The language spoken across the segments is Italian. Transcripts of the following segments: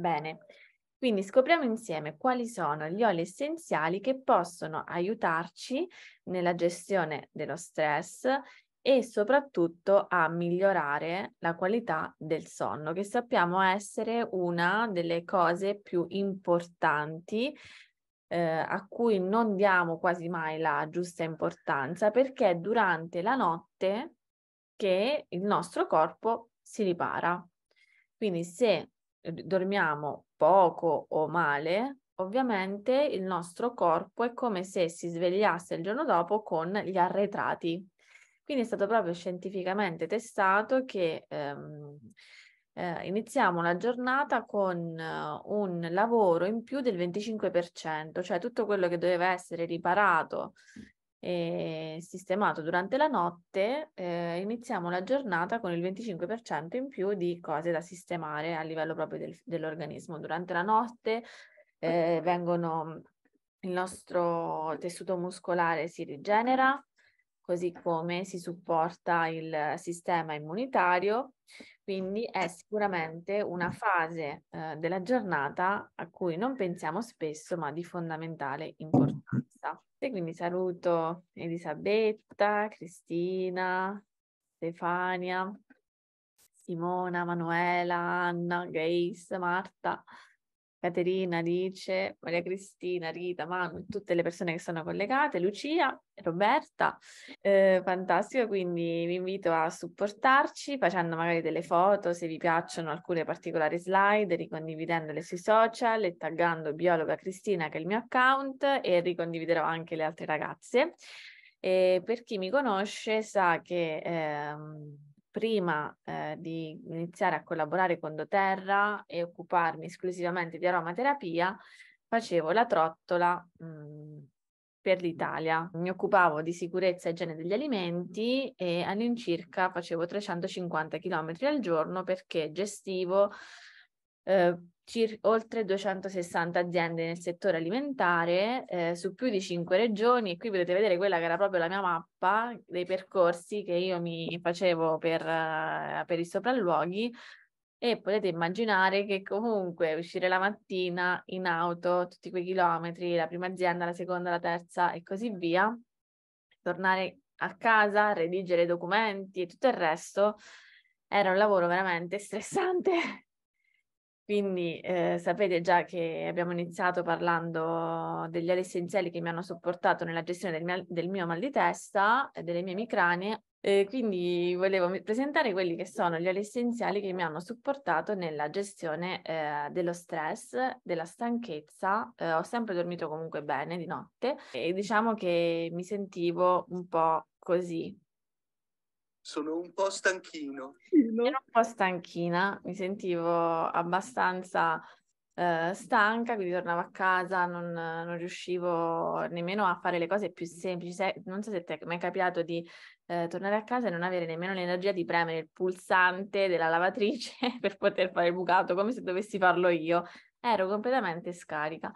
Bene, quindi scopriamo insieme quali sono gli oli essenziali che possono aiutarci nella gestione dello stress e soprattutto a migliorare la qualità del sonno, che sappiamo essere una delle cose più importanti eh, a cui non diamo quasi mai la giusta importanza perché è durante la notte che il nostro corpo si ripara. Quindi se eh, dormiamo poco o male, ovviamente il nostro corpo è come se si svegliasse il giorno dopo con gli arretrati. Quindi è stato proprio scientificamente testato che ehm, eh, iniziamo la giornata con eh, un lavoro in più del 25%, cioè tutto quello che doveva essere riparato e sistemato durante la notte, eh, iniziamo la giornata con il 25% in più di cose da sistemare a livello proprio del, dell'organismo. Durante la notte eh, vengono, il nostro tessuto muscolare si rigenera, così come si supporta il sistema immunitario, quindi è sicuramente una fase eh, della giornata a cui non pensiamo spesso, ma di fondamentale importanza. E quindi saluto Elisabetta, Cristina, Stefania, Simona, Manuela, Anna, Grace, Marta, Caterina, Alice, Maria Cristina, Rita, Manu, tutte le persone che sono collegate, Lucia, Roberta. Eh, fantastico, quindi vi invito a supportarci facendo magari delle foto se vi piacciono alcune particolari slide, ricondividendole sui social e taggando biologa Cristina che è il mio account e ricondividerò anche le altre ragazze. E per chi mi conosce sa che... Ehm, prima eh, di iniziare a collaborare con doTERRA e occuparmi esclusivamente di aromaterapia, facevo la trottola mh, mhmm, per l'Italia. Mi occupavo di sicurezza e igiene degli alimenti e all'incirca facevo 350 km al giorno perché gestivo eh, cir- oltre 260 aziende nel settore alimentare eh, su più di 5 regioni e qui potete vedere quella che era proprio la mia mappa dei percorsi che io mi facevo per, uh, per i sopralluoghi e potete immaginare che comunque uscire la mattina in auto, tutti quei chilometri, la prima azienda, la seconda, la terza e così via, tornare a casa, redigere documenti e tutto il resto, era un lavoro veramente stressante quindi eh, sapete già che abbiamo iniziato parlando degli ali essenziali che mi hanno supportato nella gestione del, mia, del mio mal di testa e delle mie emicranie. E quindi volevo presentare quelli che sono gli ali essenziali che mi hanno supportato nella gestione eh, dello stress, della stanchezza. Eh, ho sempre dormito comunque bene di notte e diciamo che mi sentivo un po' così, sono un po' stanchino. Ero un po' stanchina, mi sentivo abbastanza eh, stanca, quindi tornavo a casa, non, non, riuscivo nemmeno a fare le cose più semplici. Se, non so se ti è mai capitato di eh, tornare a casa e non avere nemmeno l'energia di premere il pulsante della lavatrice per poter fare il bucato, come se dovessi farlo io. Ero completamente scarica.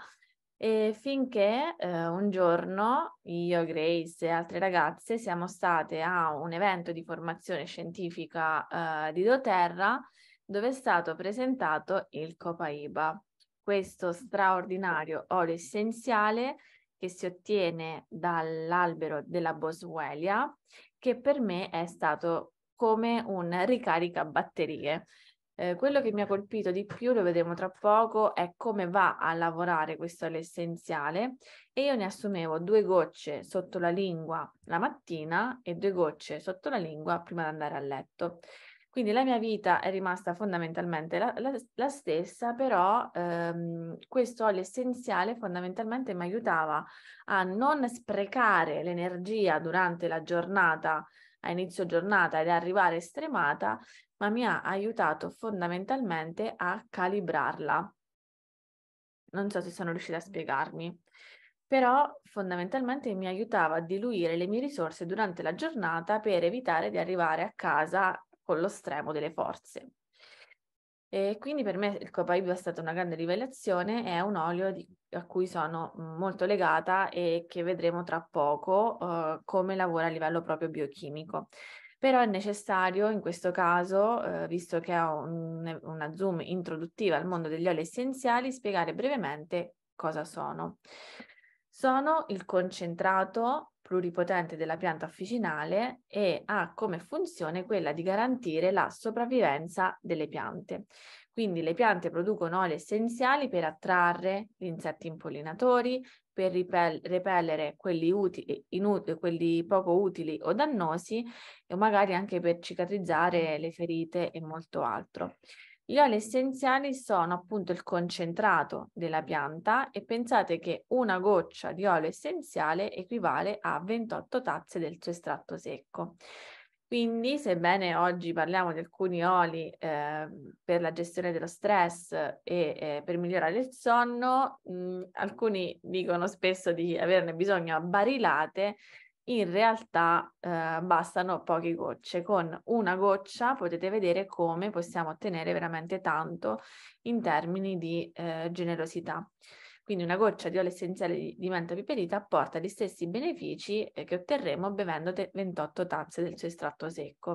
E finché eh, un giorno io, Grace e altre ragazze siamo state a un evento di formazione scientifica eh, di Doterra dove è stato presentato il Copaiba, questo straordinario olio essenziale che si ottiene dall'albero della Boswellia, che per me è stato come un ricarica batterie. Eh, quello che mi ha colpito di più, lo vedremo tra poco, è come va a lavorare questo all'essenziale e io ne assumevo due gocce sotto la lingua la mattina e due gocce sotto la lingua prima di andare a letto. Quindi la mia vita è rimasta fondamentalmente la, la, la stessa, però ehm, questo essenziale fondamentalmente mi aiutava a non sprecare l'energia durante la giornata a inizio giornata ed arrivare stremata, ma mi ha aiutato fondamentalmente a calibrarla. Non so se sono riuscita a spiegarmi, però fondamentalmente mi aiutava a diluire le mie risorse durante la giornata per evitare di arrivare a casa con lo stremo delle forze. E quindi per me il Copaiba è stata una grande rivelazione, è un olio di, a cui sono molto legata e che vedremo tra poco uh, come lavora a livello proprio biochimico. Però è necessario in questo caso, uh, visto che ho un, una zoom introduttiva al mondo degli oli essenziali, spiegare brevemente cosa sono sono il concentrato pluripotente della pianta officinale e ha come funzione quella di garantire la sopravvivenza delle piante. Quindi le piante producono oli essenziali per attrarre gli insetti impollinatori, per repellere quelli, utili, inutili, quelli poco utili o dannosi e magari anche per cicatrizzare le ferite e molto altro. Gli oli essenziali sono appunto il concentrato della pianta e pensate che una goccia di olio essenziale equivale a 28 tazze del suo estratto secco. Quindi, sebbene oggi parliamo di alcuni oli eh, per la gestione dello stress e eh, per migliorare il sonno, mh, alcuni dicono spesso di averne bisogno a barilate, in realtà eh, bastano poche gocce. Con una goccia potete vedere come possiamo ottenere veramente tanto in termini di eh, generosità. Quindi una goccia di olio essenziale di, di menta piperita porta gli stessi benefici eh, che otterremo bevendo 28 tazze del suo estratto secco.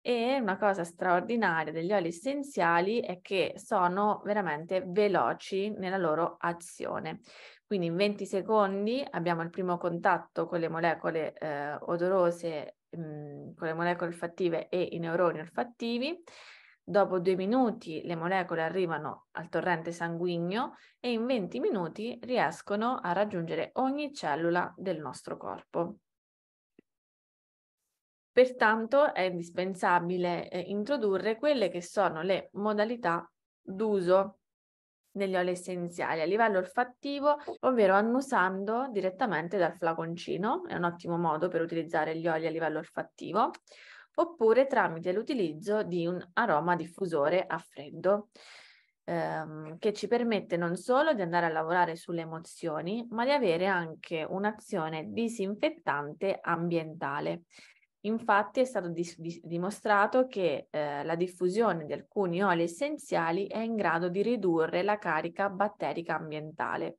E una cosa straordinaria degli oli essenziali è che sono veramente veloci nella loro azione. Quindi in 20 secondi abbiamo il primo contatto con le molecole eh, odorose, mh, con le molecole olfattive e i neuroni olfattivi. Dopo due minuti le molecole arrivano al torrente sanguigno e in 20 minuti riescono a raggiungere ogni cellula del nostro corpo. Pertanto è indispensabile eh, introdurre quelle che sono le modalità d'uso degli oli essenziali a livello olfattivo, ovvero annusando direttamente dal flaconcino, è un ottimo modo per utilizzare gli oli a livello olfattivo, oppure tramite l'utilizzo di un aroma diffusore a freddo ehm, che ci permette non solo di andare a lavorare sulle emozioni, ma di avere anche un'azione disinfettante ambientale. Infatti è stato dis- dimostrato che eh, la diffusione di alcuni oli essenziali è in grado di ridurre la carica batterica ambientale.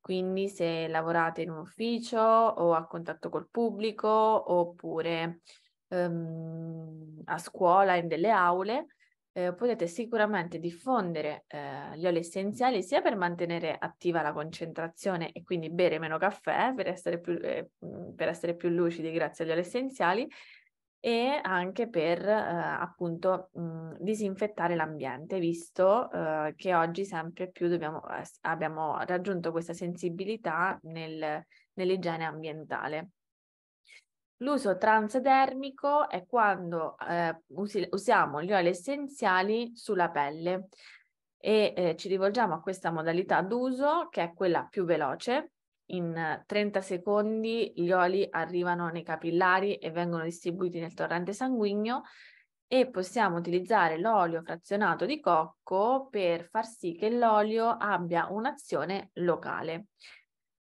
Quindi se lavorate in un ufficio o a contatto col pubblico oppure ehm, a scuola in delle aule, eh, potete sicuramente diffondere eh, gli oli essenziali sia per mantenere attiva la concentrazione e quindi bere meno caffè per essere più, eh, per essere più lucidi grazie agli oli essenziali e anche per eh, appunto mh, disinfettare l'ambiente visto eh, che oggi sempre più dobbiamo, abbiamo raggiunto questa sensibilità nel, nell'igiene ambientale. L'uso transdermico è quando eh, usi- usiamo gli oli essenziali sulla pelle e eh, ci rivolgiamo a questa modalità d'uso che è quella più veloce. In 30 eh, secondi gli oli arrivano nei capillari e vengono distribuiti nel torrente sanguigno e possiamo utilizzare l'olio frazionato di cocco per far sì che l'olio abbia un'azione locale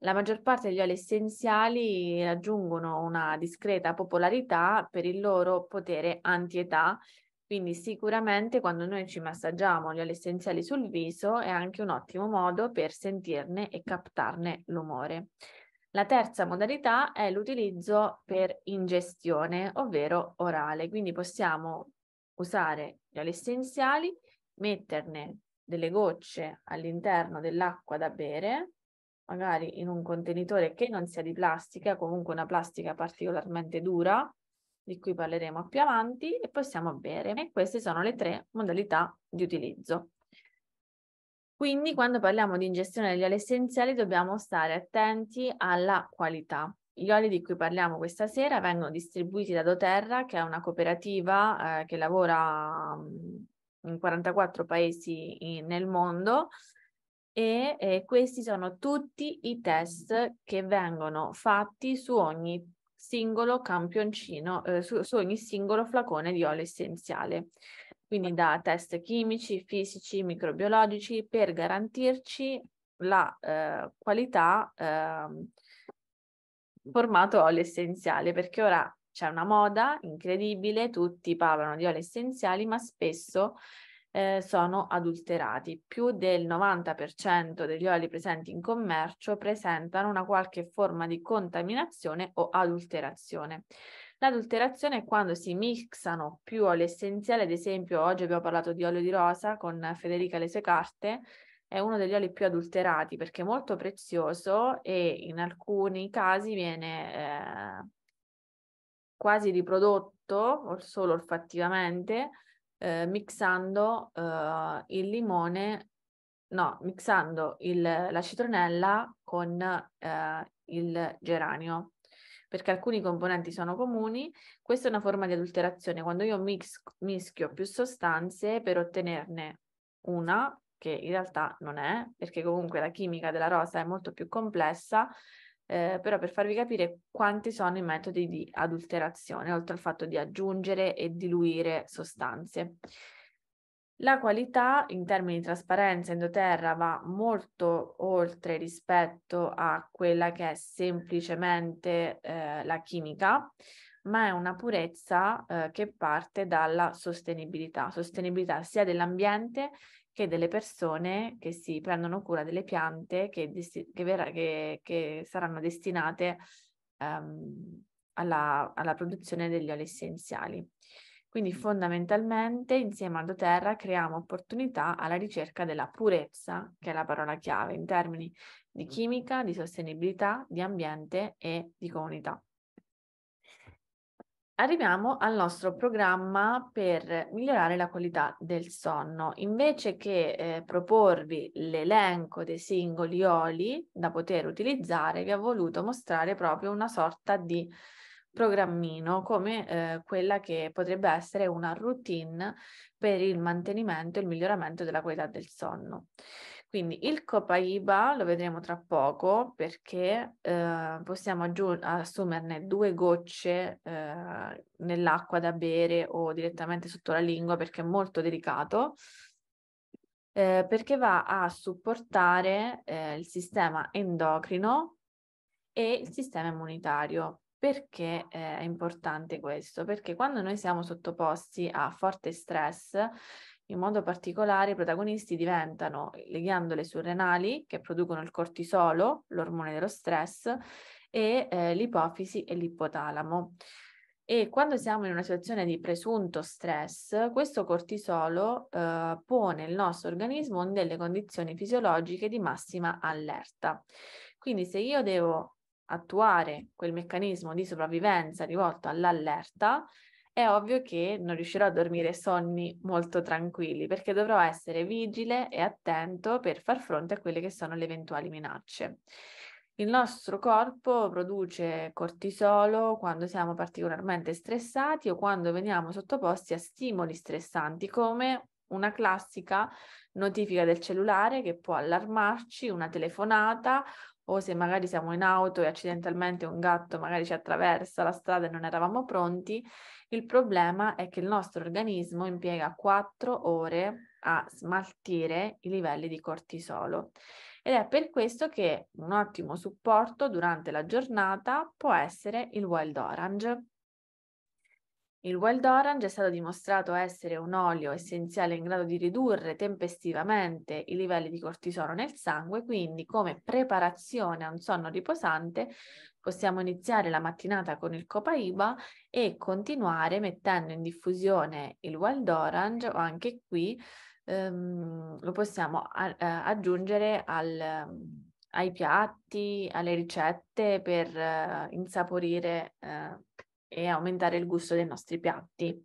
la maggior parte degli oli essenziali raggiungono una discreta popolarità per il loro potere antietà, quindi sicuramente quando noi ci massaggiamo gli oli essenziali sul viso è anche un ottimo modo per sentirne e captarne l'umore. La terza modalità è l'utilizzo per ingestione, ovvero orale, quindi possiamo usare gli oli essenziali, metterne delle gocce all'interno dell'acqua da bere magari in un contenitore che non sia di plastica, comunque una plastica particolarmente dura, di cui parleremo più avanti, e possiamo bere. E queste sono le tre modalità di utilizzo. Quindi quando parliamo di ingestione degli oli essenziali dobbiamo stare attenti alla qualità. Gli oli di cui parliamo questa sera vengono distribuiti da Doterra, che è una cooperativa eh, che lavora mm, in 44 paesi in, nel mondo e eh, questi sono tutti i test che vengono fatti su ogni singolo campioncino, eh, su, su, ogni singolo flacone di olio essenziale. Quindi da test chimici, fisici, microbiologici, per garantirci la eh, qualità ehm, formato olio essenziale, perché ora c'è una moda incredibile, tutti parlano di oli essenziali, ma spesso eh, sono adulterati. Più del 90% degli oli presenti in commercio presentano una qualche forma di contaminazione o adulterazione. L'adulterazione è quando si mixano più oli essenziali, ad esempio oggi abbiamo parlato di olio di rosa con Federica e le sue carte, è uno degli oli più adulterati perché è molto prezioso e in alcuni casi viene eh, quasi riprodotto solo olfattivamente eh, mixando eh, il limone, no, mixando il, la citronella con eh, il geranio perché alcuni componenti sono comuni, questa è una forma di adulterazione, quando io mix, mischio più sostanze per ottenerne una, che in realtà non è, perché comunque la chimica della rosa è molto più complessa, eh, però per farvi capire quanti sono i metodi di adulterazione, oltre al fatto di aggiungere e diluire sostanze. La qualità in termini di trasparenza endoterra va molto oltre rispetto a quella che è semplicemente eh, la chimica, ma è una purezza eh, che parte dalla sostenibilità, sostenibilità sia dell'ambiente che delle persone che si prendono cura delle piante che, desti- che, ver- che, che saranno destinate um, alla, alla, produzione degli oli essenziali. Quindi fondamentalmente insieme a doTERRA creiamo opportunità alla ricerca della purezza, che è la parola chiave in termini di chimica, di sostenibilità, di ambiente e di comunità. Arriviamo al nostro programma per migliorare la qualità del sonno. Invece che eh, proporvi l'elenco dei singoli oli da poter utilizzare, vi ho voluto mostrare proprio una sorta di programmino, come eh, quella che potrebbe essere una routine per il mantenimento e il miglioramento della qualità del sonno. Quindi il copaiba lo vedremo tra poco perché eh, possiamo aggiung- assumerne due gocce eh, nell'acqua da bere o direttamente sotto la lingua perché è molto delicato. Eh, perché va a supportare eh, il sistema endocrino e il sistema immunitario. Perché eh, è importante questo? Perché quando noi siamo sottoposti a forte stress, in modo particolare i protagonisti diventano le ghiandole surrenali che producono il cortisolo, l'ormone dello stress, e eh, l'ipofisi e l'ipotalamo. E quando siamo in una situazione di presunto stress, questo cortisolo eh, pone il nostro organismo in delle condizioni fisiologiche di massima allerta. Quindi se io devo attuare quel meccanismo di sopravvivenza rivolto all'allerta, è ovvio che non riuscirò a dormire sonni molto tranquilli perché dovrò essere vigile e attento per far fronte a quelle che sono le eventuali minacce. Il nostro corpo produce cortisolo quando siamo particolarmente stressati o quando veniamo sottoposti a stimoli stressanti come una classica notifica del cellulare che può allarmarci, una telefonata o se magari siamo in auto e accidentalmente un gatto magari ci attraversa la strada e non eravamo pronti, il problema è che il nostro organismo impiega 4 ore a smaltire i livelli di cortisolo. Ed è per questo che un ottimo supporto durante la giornata può essere il Wild Orange. Il wild orange è stato dimostrato essere un olio essenziale in grado di ridurre tempestivamente i livelli di cortisolo nel sangue, quindi come preparazione a un sonno riposante possiamo iniziare la mattinata con il copaiba e continuare mettendo in diffusione il wild orange o anche qui ehm, lo possiamo a- eh, aggiungere al, ehm, ai piatti, alle ricette per eh, insaporire eh, e aumentare il gusto dei nostri piatti.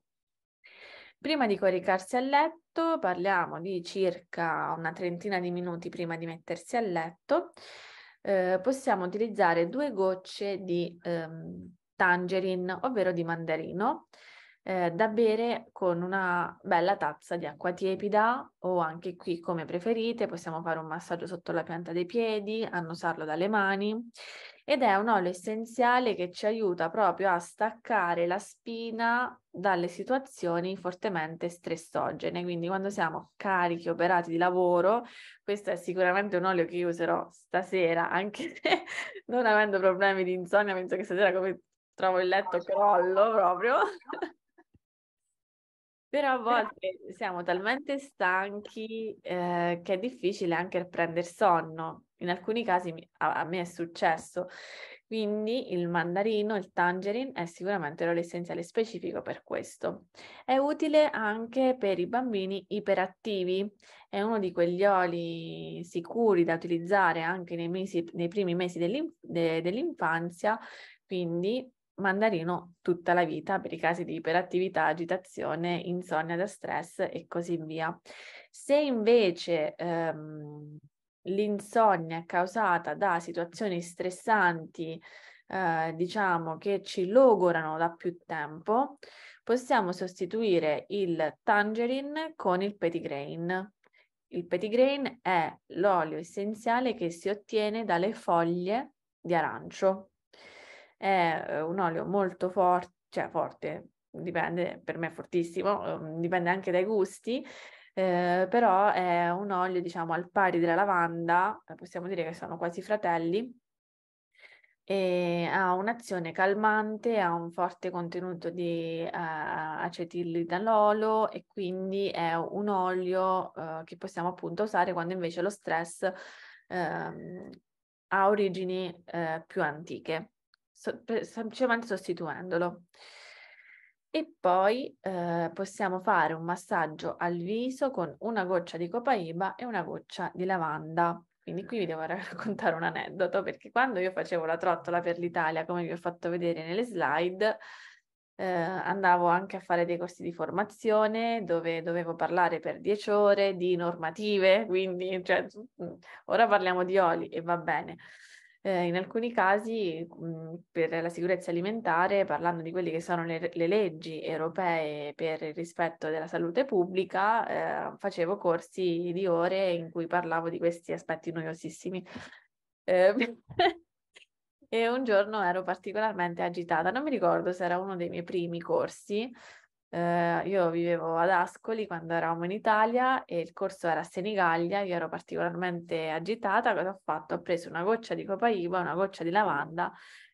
Prima di coricarsi a letto, parliamo di circa una trentina di minuti prima di mettersi a letto, eh, possiamo utilizzare due gocce di ehm, tangerine, ovvero di mandarino, eh, da bere con una bella tazza di acqua tiepida o anche qui come preferite, possiamo fare un massaggio sotto la pianta dei piedi, annusarlo dalle mani ed è un olio essenziale che ci aiuta proprio a staccare la spina dalle situazioni fortemente stressogene, quindi quando siamo carichi, operati di lavoro, questo è sicuramente un olio che io userò stasera, anche se non avendo problemi di insonnia, penso che stasera come trovo il letto crollo proprio però a volte siamo talmente stanchi eh, che è difficile anche prendere sonno. In alcuni casi a, a, me è successo. Quindi il mandarino, il tangerine è sicuramente l'olio essenziale specifico per questo. È utile anche per i bambini iperattivi, è uno di quegli oli sicuri da utilizzare anche nei, mesi, nei primi mesi dell'inf- de, dell'infanzia, quindi mandarino tutta la vita per i casi di iperattività, agitazione, insonnia da stress e così via. Se invece ehm, l'insonnia è causata da situazioni stressanti, eh, diciamo che ci logorano da più tempo, possiamo sostituire il tangerine con il petigrain. Il petigrain è l'olio essenziale che si ottiene dalle foglie di arancio è eh, un olio molto forte, cioè forte, dipende, per me è fortissimo, ehm, dipende anche dai gusti, eh, però è un olio diciamo al pari della lavanda, eh, possiamo dire che sono quasi fratelli, e ha un'azione calmante, ha un forte contenuto di uh, eh, acetilidalolo e quindi è un olio uh, che possiamo appunto usare quando invece lo stress uh, ha origini uh, più antiche so, per, semplicemente sostituendolo. E poi eh, possiamo fare un massaggio al viso con una goccia di copaiba e una goccia di lavanda. Quindi qui vi devo raccontare un aneddoto perché quando io facevo la trottola per l'Italia, come vi ho fatto vedere nelle slide, eh, andavo anche a fare dei corsi di formazione dove dovevo parlare per 10 ore di normative, quindi cioè, mm, ora parliamo di oli e va bene eh, in alcuni casi mh, mhmm, per la sicurezza alimentare, parlando di quelle che sono le, le leggi europee per il rispetto della salute pubblica, eh, facevo corsi di ore in cui parlavo di questi aspetti noiosissimi. Ehm, e un giorno ero particolarmente agitata, non mi ricordo se era uno dei miei primi corsi, eh, io vivevo ad Ascoli quando eravamo in Italia e il corso era a Senigallia, io ero particolarmente agitata, cosa ho fatto? Ho preso una goccia di copaiba, una goccia di lavanda,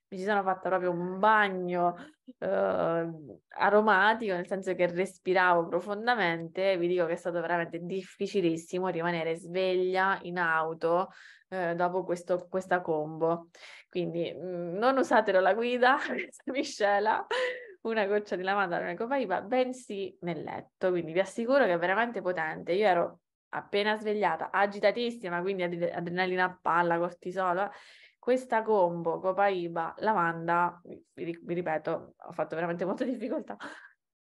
mi ci sono fatta proprio un bagno eh, aromatico, nel senso che respiravo profondamente, vi dico che è stato veramente difficilissimo rimanere sveglia in auto eh, dopo questo, questa combo. Quindi mh, mm, non usatelo la guida, questa miscela, una goccia di lavanda non è copaiba, bensì nel letto. Quindi vi assicuro che è veramente potente. Io ero appena svegliata, agitatissima, quindi ad- adrenalina a palla, cortisolo. Eh. Questa combo copaiba, lavanda, vi, vi ripeto, ho fatto veramente molta difficoltà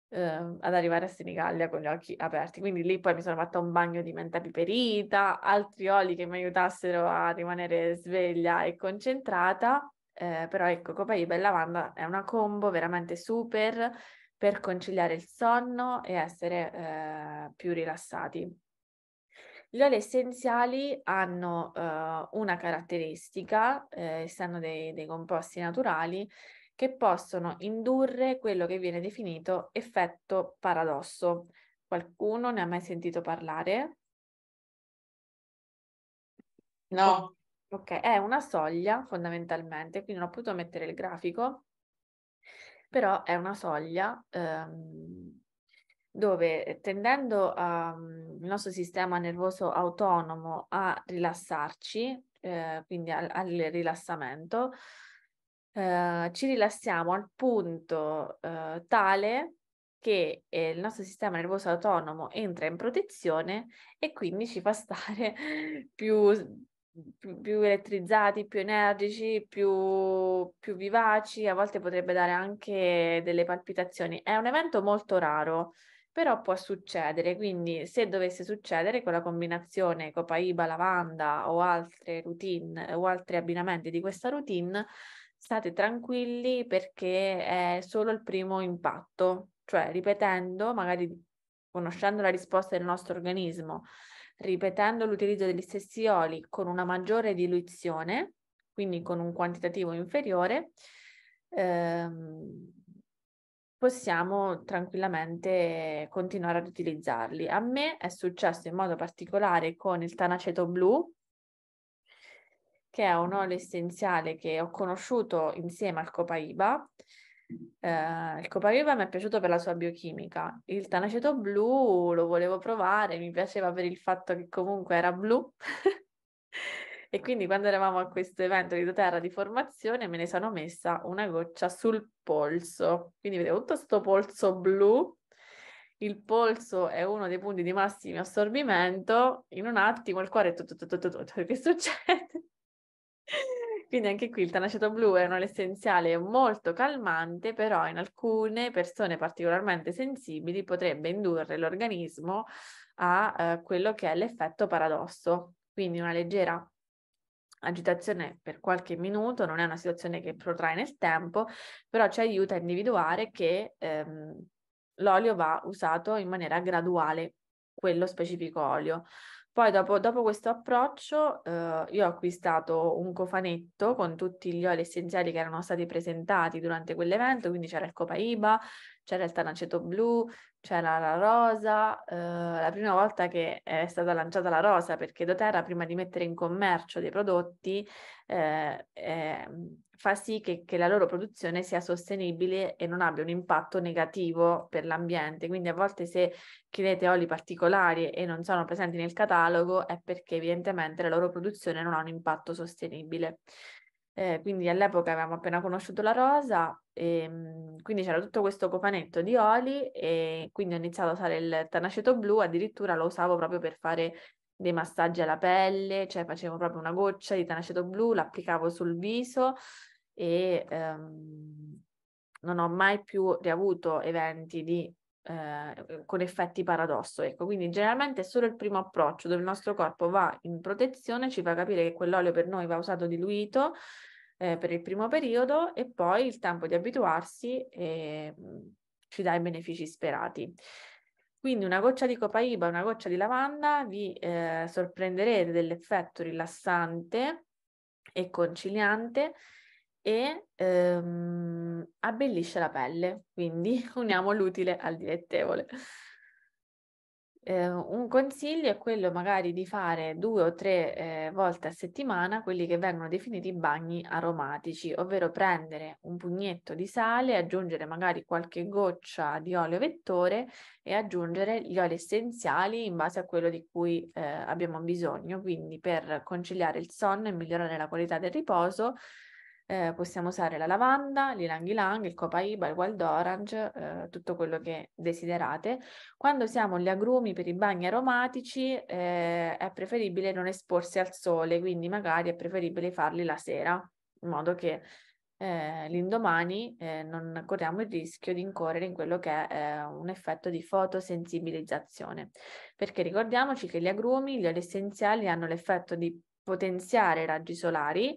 ehm, ad arrivare a Senigallia con gli occhi aperti. Quindi lì poi mi sono fatta un bagno di menta piperita, altri oli che mi aiutassero a rimanere sveglia e concentrata eh, però ecco, Copaiba e lavanda è una combo veramente super per conciliare il sonno e essere eh, più rilassati. Gli oli essenziali hanno eh, una caratteristica, eh, essendo dei, dei composti naturali, che possono indurre quello che viene definito effetto paradosso. Qualcuno ne ha mai sentito parlare? No ok? È una soglia fondamentalmente, quindi non ho potuto mettere il grafico, però è una soglia ehm, dove eh, tendendo um, il nostro sistema nervoso autonomo a rilassarci, eh, quindi al, al rilassamento, eh, ci rilassiamo al punto eh, tale che eh, il nostro sistema nervoso autonomo entra in protezione e quindi ci fa stare più più, più elettrizzati, più energici, più, più vivaci, a volte potrebbe dare anche delle palpitazioni. È un evento molto raro, però può succedere, quindi se dovesse succedere con la combinazione copaiba, lavanda o altre routine o altri abbinamenti di questa routine, state tranquilli perché è solo il primo impatto, cioè ripetendo, magari conoscendo la risposta del nostro organismo ripetendo l'utilizzo degli stessi oli con una maggiore diluizione, quindi con un quantitativo inferiore, ehm, possiamo tranquillamente continuare ad utilizzarli. A me è successo in modo particolare con il tanaceto blu, che è un mm. olio essenziale che ho conosciuto insieme al copaiba eh, il Copaiva mi è piaciuto per la sua biochimica, il Tanaceto blu lo volevo provare, mi piaceva per il fatto che comunque era blu. e quindi quando eravamo a questo evento di doterra di formazione me ne sono messa una goccia sul polso. Quindi vedevo tutto questo polso blu. Il polso è uno dei punti di massimo assorbimento. In un attimo il cuore è tutto, tutto, tutto, tutto. Che succede? Quindi anche qui il tanaceto blu è un essenziale molto calmante, però in alcune persone particolarmente sensibili potrebbe indurre l'organismo a eh, quello che è l'effetto paradosso, quindi una leggera agitazione per qualche minuto, non è una situazione che protrae nel tempo, però ci aiuta a individuare che ehm, l'olio va usato in maniera graduale, quello specifico olio. Poi dopo, dopo questo approccio eh, io ho acquistato un cofanetto con tutti gli oli essenziali che erano stati presentati durante quell'evento, quindi c'era il copaiba, c'era il tanaceto blu, c'era la rosa, eh, la prima volta che è stata lanciata la rosa perché doTERRA prima di mettere in commercio dei prodotti eh, fa sì che, che, la loro produzione sia sostenibile e non abbia un impatto negativo per l'ambiente. Quindi a volte se chiedete oli particolari e non sono presenti nel catalogo è perché evidentemente la loro produzione non ha un impatto sostenibile. Eh, quindi all'epoca avevamo appena conosciuto la rosa, e, ehm, quindi c'era tutto questo cofanetto di oli e quindi ho iniziato a usare il tanaceto blu, addirittura lo usavo proprio per fare dei massaggi alla pelle, cioè facevo proprio una goccia di tanaceto blu, l'applicavo sul viso e ehm, non ho mai più riavuto eventi di, eh, con effetti paradosso. Ecco, quindi generalmente è solo il primo approccio dove il nostro corpo va in protezione, ci fa capire che quell'olio per noi va usato diluito eh, per il primo periodo e poi il tempo di abituarsi e, ehm, mh, ci dà i benefici sperati. Quindi una goccia di copaiba, una goccia di lavanda vi eh, sorprenderete dell'effetto rilassante e conciliante e ehm, abbellisce la pelle, quindi uniamo l'utile al dilettevole. Eh, un consiglio è quello magari di fare due o tre eh, volte a settimana quelli che vengono definiti bagni aromatici, ovvero prendere un pugnetto di sale, aggiungere magari qualche goccia di olio vettore e aggiungere gli oli essenziali in base a quello di cui eh, abbiamo bisogno, quindi per conciliare il sonno e migliorare la qualità del riposo eh, possiamo usare la lavanda, l'ilang ilang, il copaiba, il wild orange, eh, tutto quello che desiderate. Quando siamo gli agrumi per i bagni aromatici eh, è preferibile non esporsi al sole, quindi magari è preferibile farli la sera, in modo che eh, l'indomani eh, non corriamo il rischio di incorrere in quello che è eh, un effetto di fotosensibilizzazione. Perché ricordiamoci che gli agrumi, gli oli essenziali hanno l'effetto di potenziare i raggi solari,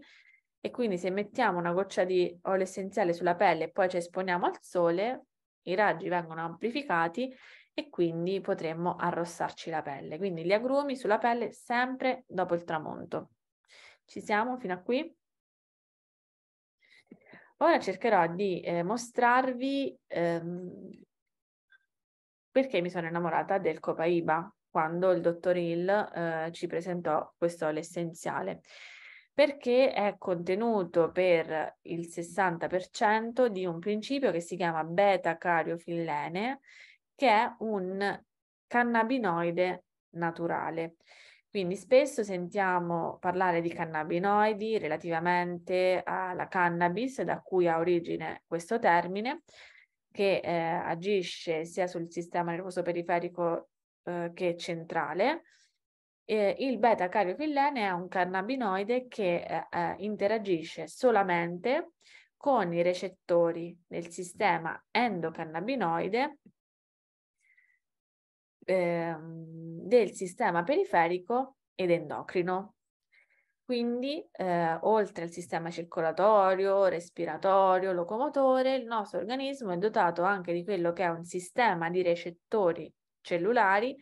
e quindi se mettiamo una goccia di olio essenziale sulla pelle e poi ci esponiamo al sole, i raggi vengono amplificati e quindi potremmo arrossarci la pelle. Quindi gli agrumi sulla pelle sempre dopo il tramonto. Ci siamo fino a qui? Ora cercherò di eh, mostrarvi ehm, perché mi sono innamorata del copaiba quando il dottor Hill eh, ci presentò questo olio essenziale perché è contenuto per il 60% di un principio che si chiama beta-cariofillene, che è un cannabinoide naturale. Quindi spesso sentiamo parlare di cannabinoidi relativamente alla cannabis, da cui ha origine questo termine, che eh, agisce sia sul sistema nervoso periferico eh, che centrale, eh, il beta cariofillene è un cannabinoide che eh, eh, interagisce solamente con i recettori del sistema endocannabinoide ehm, del sistema periferico ed endocrino. Quindi, eh, oltre al sistema circolatorio, respiratorio, locomotore, il nostro organismo è dotato anche di quello che è un sistema di recettori cellulari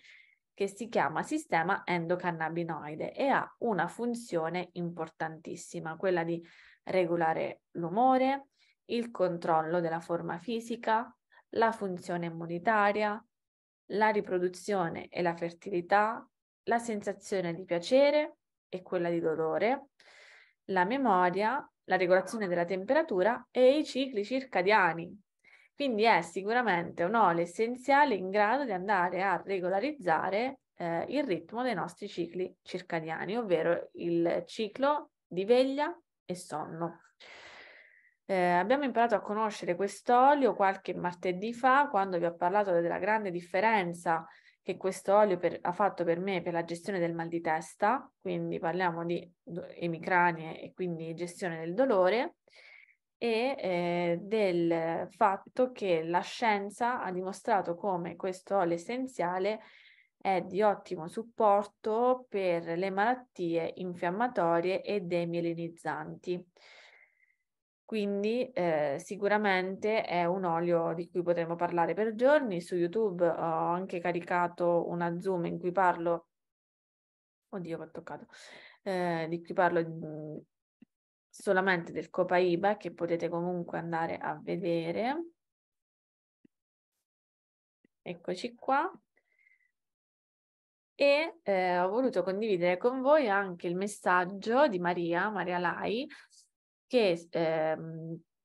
che si chiama sistema endocannabinoide e ha una funzione importantissima, quella di regolare l'umore, il controllo della forma fisica, la funzione immunitaria, la riproduzione e la fertilità, la sensazione di piacere e quella di dolore, la memoria, la regolazione della temperatura e i cicli circadiani, quindi è sicuramente un olio essenziale in grado di andare a regolarizzare eh, il ritmo dei nostri cicli circadiani, ovvero il ciclo di veglia e sonno. Eh, abbiamo imparato a conoscere quest'olio qualche martedì fa quando vi ho parlato della grande differenza che questo olio per, ha fatto per me per la gestione del mal di testa, quindi parliamo di emicranie e quindi gestione del dolore e eh, del fatto che la scienza ha dimostrato come questo olio essenziale è di ottimo supporto per le malattie infiammatorie e demielinizzanti. Quindi eh, sicuramente è un olio di cui potremo parlare per giorni. Su YouTube ho anche caricato una Zoom in cui parlo, oddio, ho toccato, eh, di cui parlo mm, solamente del Copaiba che potete comunque andare a vedere. Eccoci qua. E eh, ho voluto condividere con voi anche il messaggio di Maria, Maria Lai, che eh,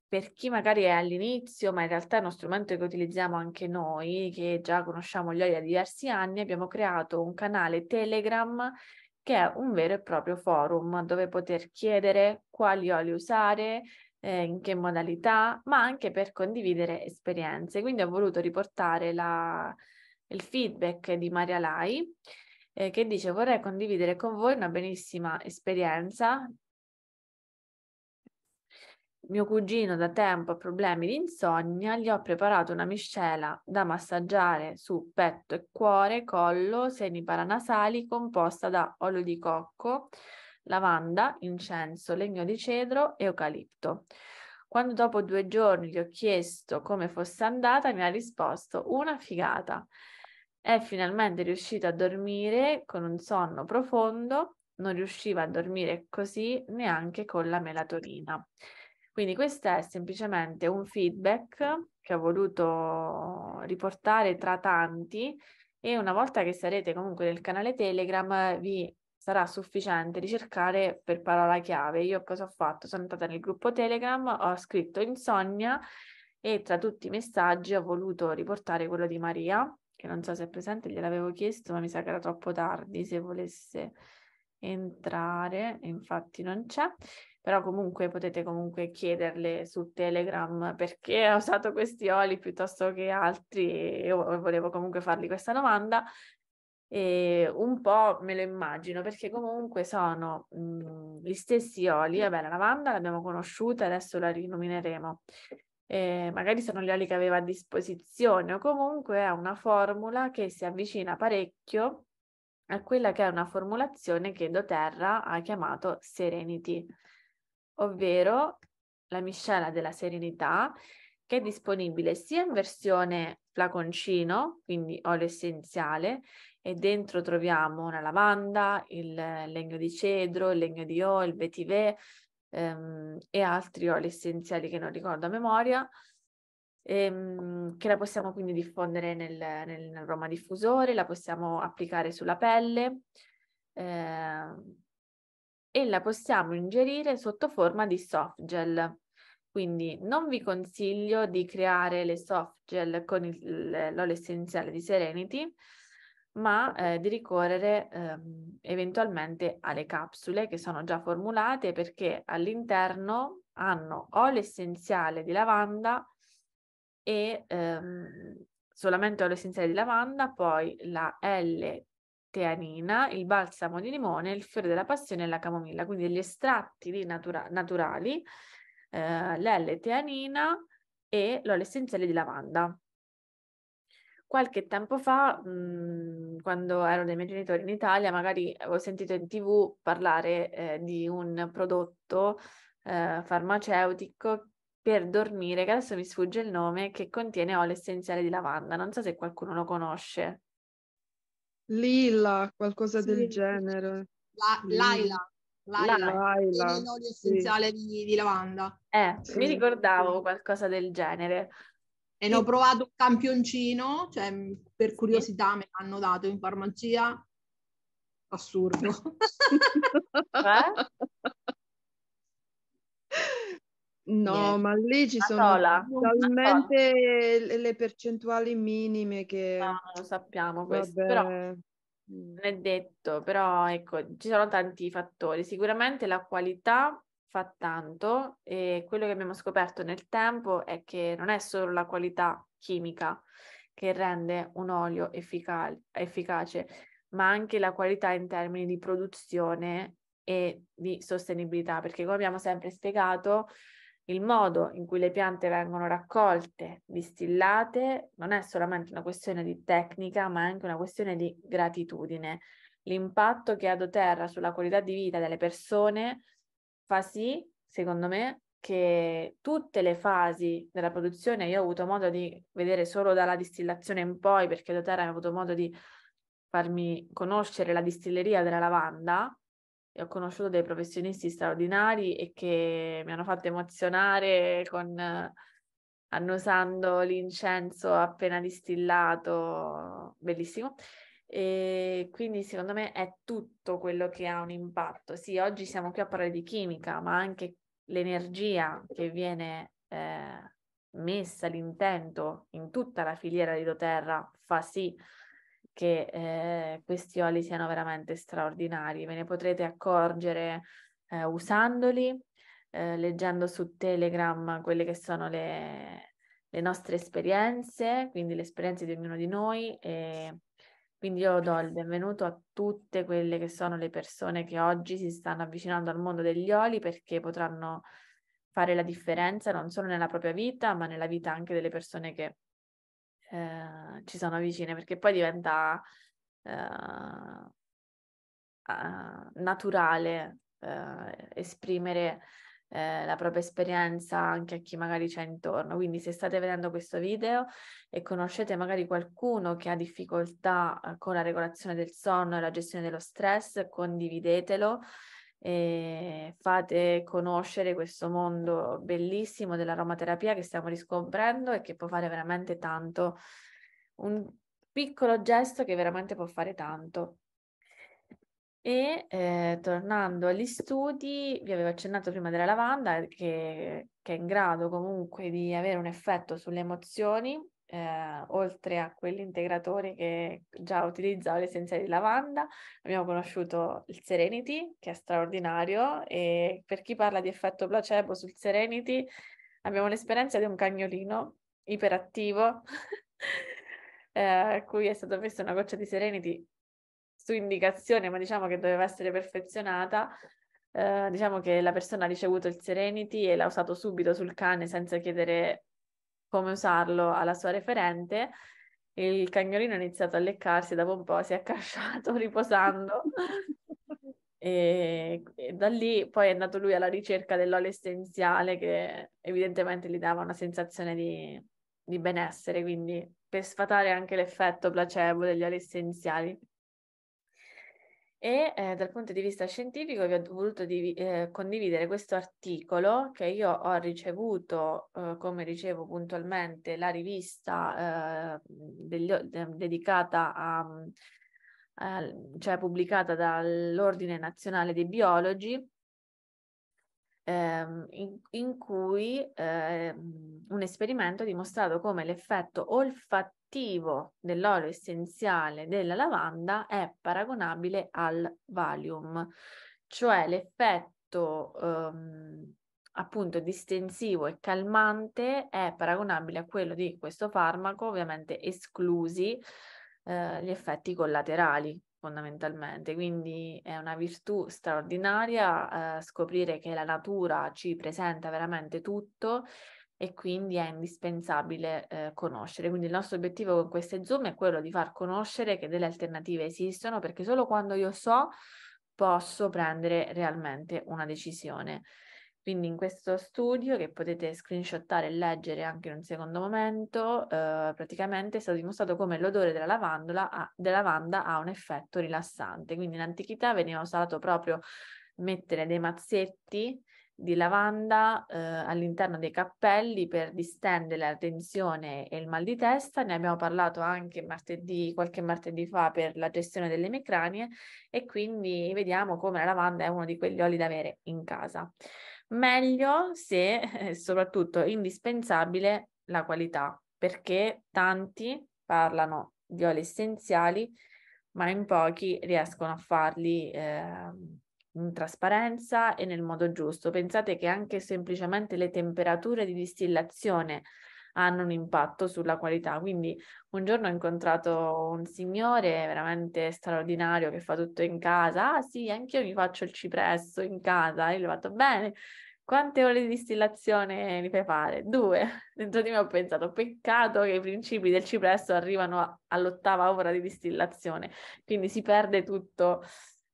per chi magari è all'inizio, ma in realtà è uno strumento che utilizziamo anche noi, che già conosciamo gli olio da diversi anni, abbiamo creato un canale Telegram che è un vero e proprio forum dove poter chiedere quali oli usare, eh, in che modalità, ma anche per condividere esperienze. Quindi ho voluto riportare la, il feedback di Maria Lai eh, che dice vorrei condividere con voi una benissima esperienza mio cugino da tempo ha problemi di insonnia, gli ho preparato una miscela da massaggiare su petto e cuore, collo, seni paranasali, composta da olio di cocco, lavanda, incenso, legno di cedro e eucalipto. Quando dopo due giorni gli ho chiesto come fosse andata, mi ha risposto una figata. È finalmente riuscita a dormire con un sonno profondo, non riusciva a dormire così neanche con la melatonina. Quindi questo è semplicemente un feedback che ho voluto riportare tra tanti e una volta che sarete comunque nel canale Telegram vi sarà sufficiente ricercare per parola chiave. Io cosa ho fatto? Sono andata nel gruppo Telegram, ho scritto insonnia e tra tutti i messaggi ho voluto riportare quello di Maria, che non so se è presente, gliel'avevo chiesto, ma mi sa che era troppo tardi se volesse entrare, infatti non c'è però comunque potete comunque chiederle su Telegram perché ha usato questi oli piuttosto che altri e volevo comunque fargli questa domanda. E un po' me lo immagino perché comunque sono mh, mhmm, gli stessi oli, vabbè la lavanda l'abbiamo conosciuta, adesso la rinomineremo, eh, magari sono gli oli che aveva a disposizione o comunque è una formula che si avvicina parecchio a quella che è una formulazione che doTERRA ha chiamato Serenity ovvero la miscela della serenità che è disponibile sia in versione flaconcino, quindi olio essenziale, e dentro troviamo una lavanda, il legno di cedro, il legno di O, il vetiver ehm, e altri oli essenziali che non ricordo a memoria, ehm, che la possiamo quindi diffondere nel, nel, nel diffusore, la possiamo applicare sulla pelle, eh, e la possiamo ingerire sotto forma di soft gel. Quindi non vi consiglio di creare le soft gel con l'olio essenziale di Serenity, ma eh, di ricorrere eh, eventualmente alle capsule che sono già formulate perché all'interno hanno olio essenziale di lavanda e ehm, solamente olio essenziale di lavanda, poi la L teanina, il balsamo di limone, il fiore della passione e la camomilla, quindi gli estratti natura- naturali, eh, l'L-teanina e l'olio essenziale di lavanda. Qualche tempo fa, mh, quando ero dai miei genitori in Italia, magari avevo sentito in tv parlare eh, di un prodotto eh, farmaceutico per dormire, che adesso mi sfugge il nome, che contiene olio essenziale di lavanda. Non so se qualcuno lo conosce. Lila, qualcosa sì. del genere. La, Laila. Laila, l'olio essenziale sì. di, di, lavanda. Eh, sì. mi ricordavo qualcosa del genere. E ne ho provato un campioncino, cioè per curiosità me l'hanno dato in farmacia. Assurdo. Eh? No, Niente. ma lì ci Matola, sono talmente Matola. le percentuali minime che... No, lo sappiamo questo, Vabbè. però non è detto, però ecco, ci sono tanti fattori. Sicuramente la qualità fa tanto e quello che abbiamo scoperto nel tempo è che non è solo la qualità chimica che rende un olio effica- efficace, ma anche la qualità in termini di produzione e di sostenibilità, perché come abbiamo sempre spiegato, il modo in cui le piante vengono raccolte, distillate, non è solamente una questione di tecnica, ma è anche una questione di gratitudine. L'impatto che ha doTERRA sulla qualità di vita delle persone fa sì, secondo me, che tutte le fasi della produzione, io ho avuto modo di vedere solo dalla distillazione in poi, perché doTERRA ha avuto modo di farmi conoscere la distilleria della lavanda, e ho conosciuto dei professionisti straordinari e che mi hanno fatto emozionare con, annusando l'incenso appena distillato, bellissimo. E quindi secondo me è tutto quello che ha un impatto. Sì, oggi siamo qui a parlare di chimica, ma anche l'energia che viene eh, messa, l'intento in tutta la filiera di doterra fa sì che eh, questi oli siano veramente straordinari. Ve ne potrete accorgere eh, usandoli, eh, leggendo su Telegram quelle che sono le, le, nostre esperienze, quindi le esperienze di ognuno di noi. E quindi io do il benvenuto a tutte quelle che sono le persone che oggi si stanno avvicinando al mondo degli oli perché potranno fare la differenza non solo nella propria vita, ma nella vita anche delle persone che eh, ci sono vicine, perché poi diventa eh, ah, naturale eh, esprimere eh, la propria esperienza anche a chi magari c'è intorno. Quindi se state vedendo questo video e conoscete magari qualcuno che ha difficoltà eh, con la regolazione del sonno e la gestione dello stress, condividetelo e fate conoscere questo mondo bellissimo dell'aromaterapia che stiamo riscoprendo e che può fare veramente tanto. Un piccolo gesto che veramente può fare tanto. E eh, tornando agli studi, vi avevo accennato prima della lavanda eh, che, che è in grado comunque di avere un effetto sulle emozioni eh, oltre a quell'integratore che già utilizzavo, l'essenziale di lavanda, abbiamo conosciuto il Serenity, che è straordinario, e per chi parla di effetto placebo sul Serenity, abbiamo l'esperienza di un cagnolino iperattivo, eh, a cui è stata messa una goccia di Serenity su indicazione, ma diciamo che doveva essere perfezionata, Uh, diciamo che la persona ha ricevuto il Serenity e l'ha usato subito sul cane senza chiedere come usarlo alla sua referente. Il cagnolino ha iniziato a leccarsi, dopo un po' si è accasciato riposando. e, e, da lì poi è andato lui alla ricerca dell'olio essenziale che evidentemente gli dava una sensazione di, di benessere, quindi per sfatare anche l'effetto placebo degli oli essenziali e eh, dal punto di vista scientifico vi ho voluto div- eh, condividere questo articolo che io ho ricevuto, eh, come ricevo puntualmente, la rivista eh, degli, de- dedicata a, mm, a, cioè pubblicata dall'Ordine Nazionale dei Biologi ehm, in, in, cui ehm, un esperimento ha dimostrato come l'effetto olfattivo dell'olio essenziale della lavanda è paragonabile al Valium, cioè l'effetto ehm, appunto distensivo e calmante è paragonabile a quello di questo farmaco, ovviamente esclusi eh, gli effetti collaterali fondamentalmente, quindi è una virtù straordinaria eh, scoprire che la natura ci presenta veramente tutto e quindi è indispensabile eh, conoscere. Quindi il nostro obiettivo con queste Zoom è quello di far conoscere che delle alternative esistono perché solo quando io so posso prendere realmente una decisione. Quindi in questo studio, che potete screenshottare e leggere anche in un secondo momento, eh, praticamente è stato dimostrato come l'odore della, ha, della lavanda ha un effetto rilassante. Quindi in antichità veniva usato proprio mettere dei mazzetti di lavanda eh, all'interno dei cappelli per distendere la tensione e il mal di testa. Ne abbiamo parlato anche martedì, qualche martedì fa per la gestione delle emicranie e quindi vediamo come la lavanda è uno di quegli oli da avere in casa meglio se e eh, soprattutto indispensabile la qualità, perché tanti parlano di oli essenziali, ma in pochi riescono a farli eh, in trasparenza e nel modo giusto. Pensate che anche semplicemente le temperature di distillazione hanno un impatto sulla qualità. Quindi un giorno ho incontrato un signore veramente straordinario che fa tutto in casa. Ah sì, anch'io mi faccio il cipresso in casa, e l'ho fatto bene. Quante ore di distillazione li fai fare? Due. Dentro di me ho pensato, peccato che i principi del cipresso arrivano all'ottava ora di distillazione, quindi si perde tutto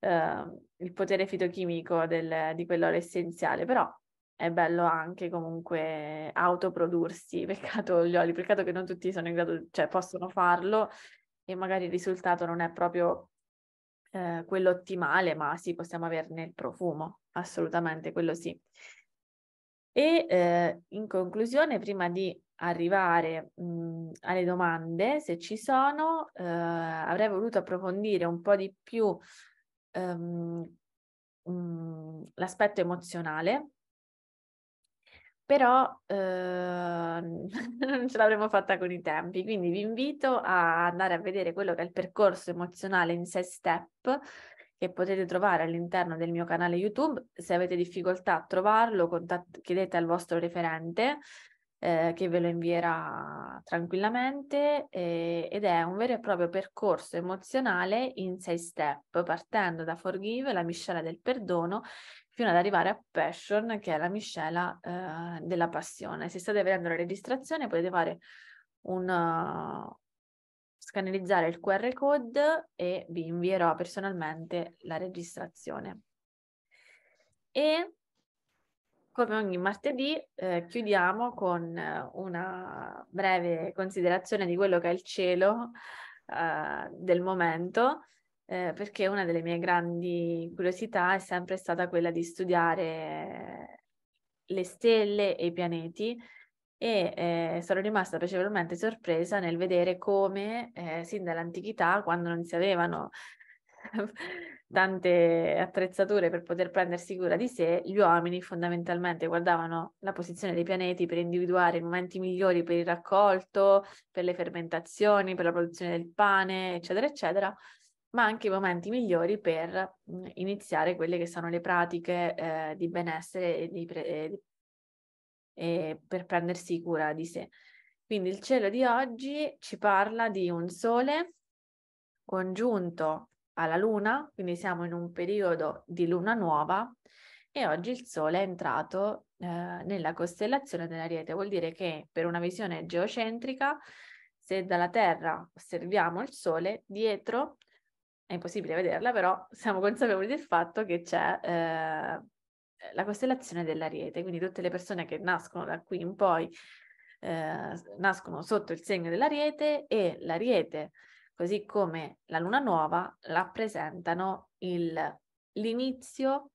eh, il potere fitochimico del, di quell'ora essenziale, però è bello anche comunque autoprodursi, peccato gli oli, peccato che non tutti sono in grado, cioè possono farlo e magari il risultato non è proprio eh, quello ottimale, ma sì, possiamo averne il profumo, assolutamente, quello sì. E eh, in conclusione, prima di arrivare mh, alle domande, se ci sono, eh, avrei voluto approfondire un po' di più ehm, mh, l'aspetto emozionale però eh, non ce l'avremmo fatta con i tempi, quindi vi invito a andare a vedere quello che è il percorso emozionale in 6 step che potete trovare all'interno del mio canale YouTube. Se avete difficoltà a trovarlo, contat- chiedete al vostro referente eh, che ve lo invierà tranquillamente eh, ed è un vero e proprio percorso emozionale in 6 step, partendo da Forgive, la miscela del perdono fino ad arrivare a Passion, che è la miscela eh, della passione. Se state vedendo la registrazione potete fare un, eh, scannerizzare il QR code e vi invierò personalmente la registrazione. E come ogni martedì eh, chiudiamo con eh, una breve considerazione di quello che è il cielo eh, del momento eh, perché una delle mie grandi curiosità è sempre stata quella di studiare eh, le stelle e i pianeti e eh, sono rimasta piacevolmente sorpresa nel vedere come eh, sin dall'antichità, quando non si avevano tante attrezzature per poter prendersi cura di sé, gli uomini fondamentalmente guardavano la posizione dei pianeti per individuare i momenti migliori per il raccolto, per le fermentazioni, per la produzione del pane, eccetera, eccetera, ma anche i momenti migliori per mm, iniziare quelle che sono le pratiche eh, di benessere e, di pre- e per prendersi cura di sé. Quindi il cielo di oggi ci parla di un sole congiunto alla luna, quindi siamo in un periodo di luna nuova e oggi il sole è entrato eh, nella costellazione dell'Ariete. Vuol dire che per una visione geocentrica, se dalla Terra osserviamo il sole, dietro è impossibile vederla, però siamo consapevoli del fatto che c'è eh, la costellazione dell'ariete, quindi tutte le persone che nascono da qui in poi eh, nascono sotto il segno dell'ariete e l'ariete, così come la luna nuova, rappresentano il, l'inizio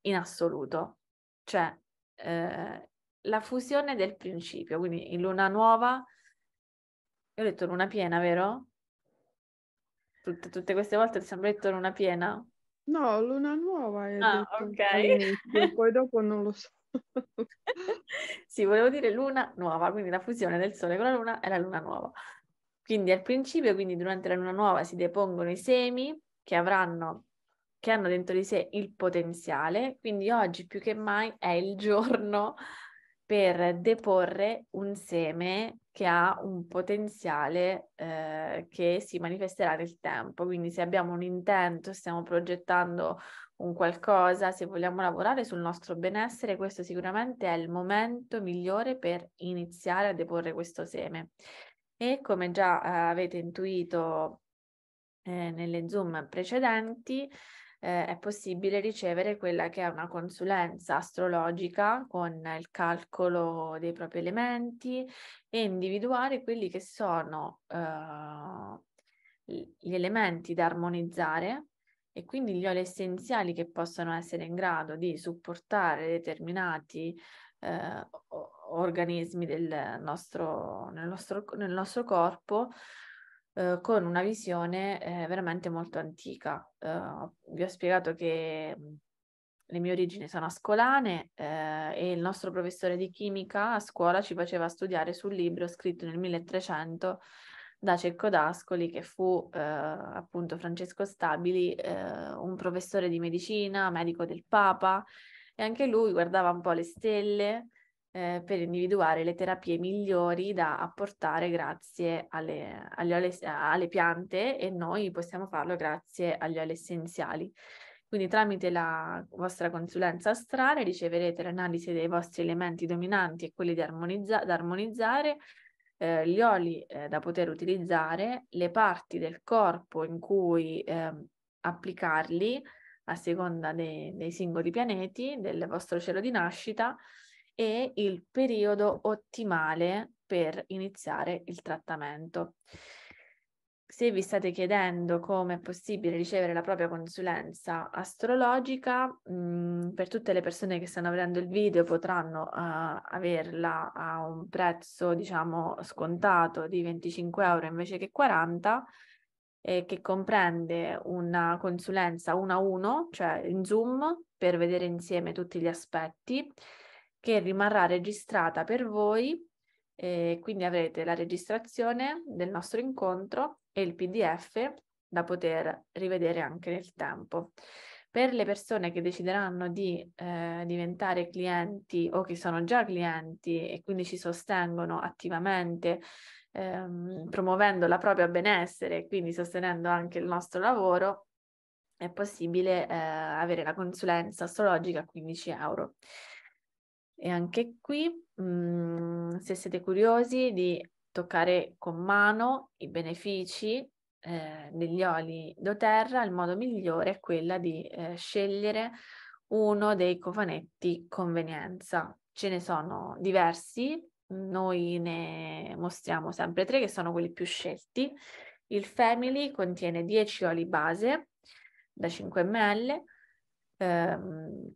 in assoluto, cioè eh, la fusione del principio, quindi in luna nuova, io ho detto luna piena, vero? Tut- tutte queste volte ti sembra detto luna piena? No, luna nuova. Ah, ok. Poi dopo non lo so. sì, volevo dire luna nuova, quindi la fusione del sole con la luna è la luna nuova. Quindi al principio, quindi durante la luna nuova si depongono i semi che avranno che hanno dentro di sé il potenziale, quindi oggi più che mai è il giorno per deporre un seme che ha un potenziale eh, che si manifesterà nel tempo. Quindi se abbiamo un intento, stiamo progettando un qualcosa, se vogliamo lavorare sul nostro benessere, questo sicuramente è il momento migliore per iniziare a deporre questo seme. E come già eh, avete intuito eh, nelle Zoom precedenti, eh, è possibile ricevere quella che è una consulenza astrologica con il calcolo dei propri elementi e individuare quelli che sono eh, gli elementi da armonizzare e quindi gli oli essenziali che possono essere in grado di supportare determinati eh, organismi del nostro, nel nostro, nel nostro corpo eh, con una visione eh, veramente molto antica. Eh, vi ho spiegato che le mie origini sono ascolane eh, e il nostro professore di chimica a scuola ci faceva studiare sul libro scritto nel 1300 da Cecco d'Ascoli, che fu eh, appunto Francesco Stabili, eh, un professore di medicina, medico del Papa, e anche lui guardava un po' le stelle, eh, per individuare le terapie migliori da apportare grazie alle, alle, alle, piante e noi possiamo farlo grazie agli oli essenziali. Quindi tramite la vostra consulenza astrale riceverete l'analisi dei vostri elementi dominanti e quelli da, armonizza- da armonizzare, eh, gli oli eh, da poter utilizzare, le parti del corpo in cui ehm, applicarli a seconda dei, dei singoli pianeti, del vostro cielo di nascita e il periodo ottimale per iniziare il trattamento. Se vi state chiedendo come è possibile ricevere la propria consulenza astrologica, mh, mm, per tutte le persone che stanno vedendo il video potranno uh, averla a un prezzo, diciamo, scontato di 25 euro invece che 40, eh, che comprende una consulenza 1 a 1, cioè in Zoom, per vedere insieme tutti gli aspetti che rimarrà registrata per voi, e eh, quindi avrete la registrazione del nostro incontro e il PDF da poter rivedere anche nel tempo. Per le persone che decideranno di eh, diventare clienti o che sono già clienti e quindi ci sostengono attivamente ehm, promuovendo la propria benessere e quindi sostenendo anche il nostro lavoro, è possibile eh, avere la consulenza astrologica a 15 euro. E anche qui, mh, mm, se siete curiosi di toccare con mano i benefici eh, degli oli doterra, il modo migliore è quello di eh, scegliere uno dei cofanetti convenienza. Ce ne sono diversi, noi ne mostriamo sempre tre che sono quelli più scelti. Il Family contiene 10 oli base da 5 ml, ehm,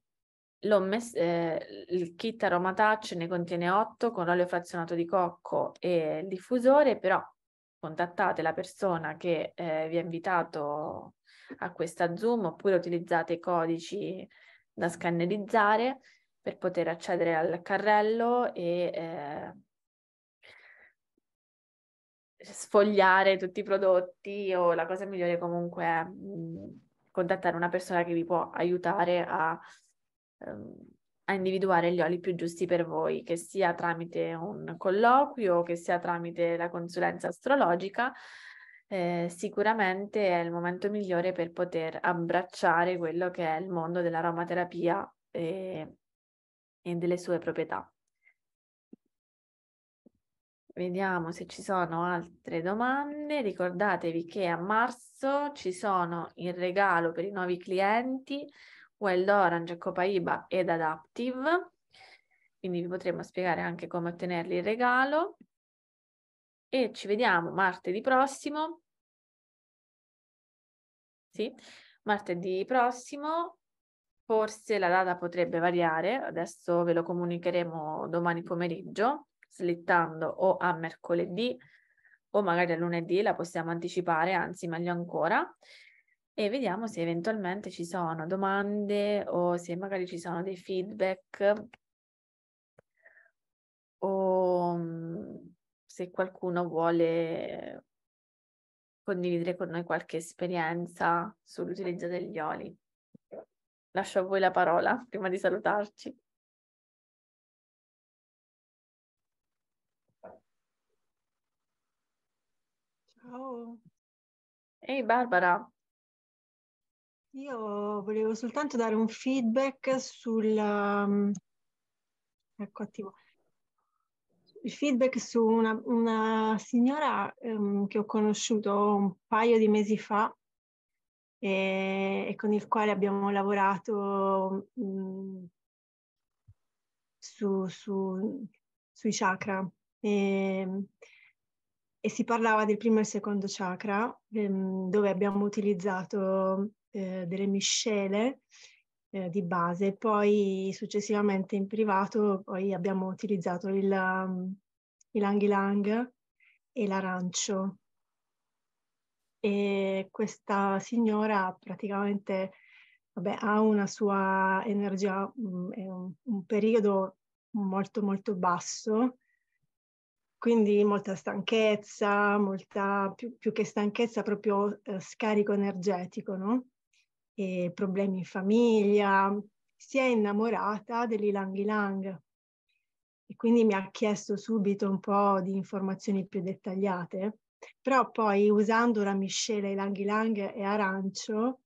L'ho mess- eh, il kit Aroma Touch ne contiene 8 con olio frazionato di cocco e il diffusore, però contattate la persona che eh, vi ha invitato a questa Zoom oppure utilizzate i codici da scannerizzare per poter accedere al carrello e eh, sfogliare tutti i prodotti o la cosa migliore comunque è mm, contattare una persona che vi può aiutare a Ehm, a individuare gli oli più giusti per voi, che sia tramite un colloquio, che sia tramite la consulenza astrologica, eh, sicuramente è il momento migliore per poter abbracciare quello che è il mondo dell'aromaterapia e, e delle sue proprietà. Vediamo se ci sono altre domande. Ricordatevi che a marzo ci sono il regalo per i nuovi clienti Wild Orange, Copaiba ed Adaptive. Quindi vi potremo spiegare anche come ottenerli in regalo. E ci vediamo martedì prossimo. Sì, martedì prossimo. Forse la data potrebbe variare, adesso ve lo comunicheremo domani pomeriggio, slittando o a mercoledì o magari a lunedì, la possiamo anticipare, anzi meglio ancora e vediamo se eventualmente ci sono domande o se magari ci sono dei feedback o mhmm, se qualcuno vuole condividere con noi qualche esperienza sull'utilizzo degli oli. Lascio a voi la parola prima di salutarci. Ciao. Ehi hey Barbara. Io volevo soltanto dare un feedback sul... Um, ecco, attivo. Il feedback su una, una signora ehm, che ho conosciuto un paio di mesi fa e, e con il quale abbiamo lavorato mh, mm, su, su, sui chakra. E, e si parlava del primo e secondo chakra, ehm, dove abbiamo utilizzato eh, delle miscele eh, di base. Poi successivamente in privato abbiamo utilizzato il, il lang e l'arancio. E questa signora praticamente vabbè, ha una sua energia, mm, un, un periodo molto molto basso, quindi molta stanchezza, molta, più, più che stanchezza, proprio eh, scarico energetico, no? eh, problemi in famiglia, si è innamorata dell'ilang ilang e quindi mi ha chiesto subito un po' di informazioni più dettagliate, però poi usando la miscela ilang ilang e arancio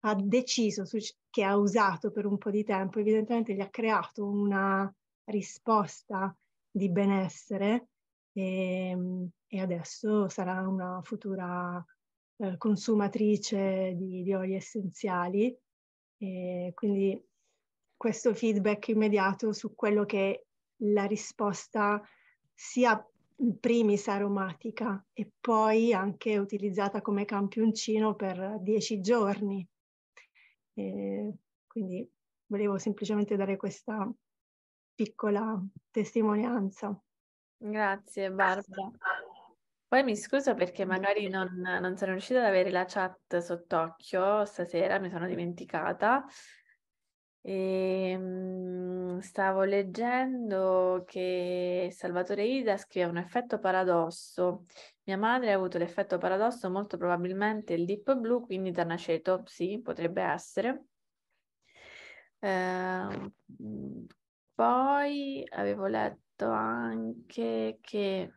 ha deciso che ha usato per un po' di tempo, evidentemente gli ha creato una risposta di benessere e, ehm, e adesso sarà una futura eh, consumatrice di, di, oli essenziali e quindi questo feedback immediato su quello che la risposta sia in primis aromatica e poi anche utilizzata come campioncino per dieci giorni. E quindi volevo semplicemente dare questa piccola testimonianza. Grazie Barbara. Poi mi scuso perché mm. magari non, non sono riuscita ad avere la chat sott'occhio stasera, mi sono dimenticata. E, ehm, stavo leggendo che Salvatore Ida scrive un effetto paradosso. Mia madre ha avuto l'effetto paradosso, molto probabilmente il Deep Blue, quindi danaceto, sì, potrebbe essere. Eh, poi avevo letto anche che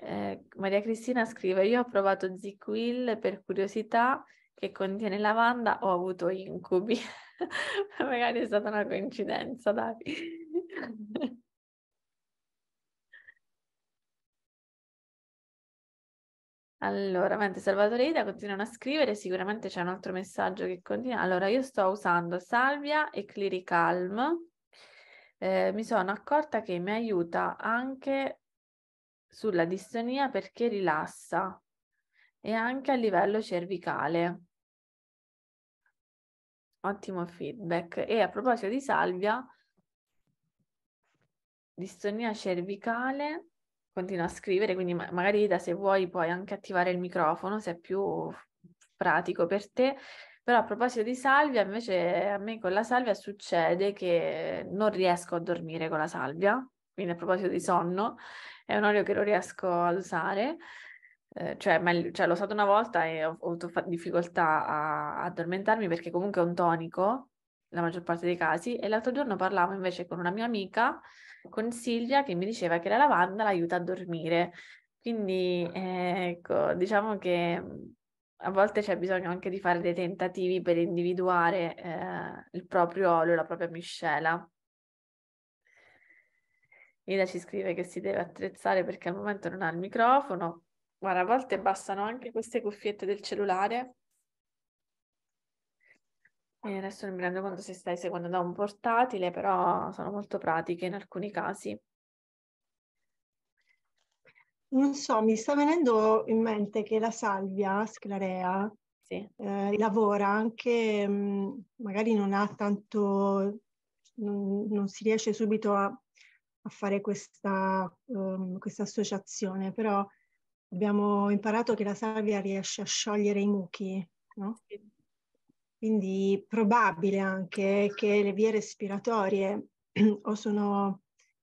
eh, Maria Cristina scrive: Io ho provato Ziquil per curiosità che contiene lavanda, ho avuto incubi. Magari è stata una coincidenza, dai. Allora, mentre Salvatore Ida continuano a scrivere, sicuramente c'è un altro messaggio che continua. Allora, io sto usando Salvia e Clericalm. Eh, mi sono accorta che mi aiuta anche sulla distonia perché rilassa e anche a livello cervicale. Ottimo feedback. E a proposito di salvia, distonia cervicale, continua a scrivere, quindi ma- magari Ida se vuoi puoi anche attivare il microfono se è più pratico per te. Però a proposito di salvia, invece a me con la salvia succede che non riesco a dormire con la salvia, quindi a proposito di sonno, è un olio che non riesco a usare, eh, cioè, ma, cioè, l'ho usato una volta e ho, ho avuto difficoltà a, ad addormentarmi perché comunque è un tonico, la maggior parte dei casi, e l'altro giorno parlavo invece con una mia amica, con Silvia, che mi diceva che la lavanda l'aiuta a dormire. Quindi eh, ecco, diciamo che a volte c'è bisogno anche di fare dei tentativi per individuare eh, il proprio olio, la propria miscela. Ida ci scrive che si deve attrezzare perché al momento non ha il microfono. Guarda, a volte bastano anche queste cuffiette del cellulare. E eh, adesso non mi rendo conto se stai seguendo da un portatile, però sono molto pratiche in alcuni casi. Non so, mi sta venendo in mente che la salvia sclarea sì. eh, lavora anche, mm, magari non ha tanto, non, non si riesce subito a a fare questa, um, questa associazione, però abbiamo imparato che la salvia riesce a sciogliere i mucchi, no? Quindi probabile anche che le vie respiratorie o sono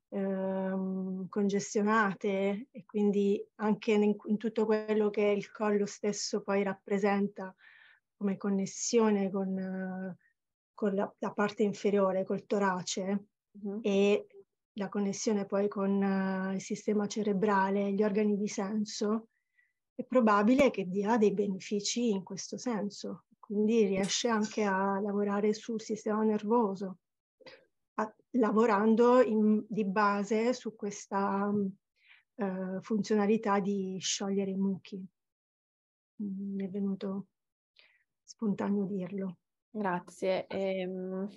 ehm, congestionate e quindi anche in, in, tutto quello che il collo stesso poi rappresenta come connessione con, con la, la, parte inferiore, col torace, mm-hmm. e la connessione poi con eh, il sistema cerebrale, gli organi di senso, è probabile che dia dei benefici in questo senso. Quindi riesce anche a lavorare sul sistema nervoso, a, lavorando in, di base su questa uh, funzionalità di sciogliere i mucchi. Mi è venuto spontaneo dirlo. Grazie. Ah. Ehm,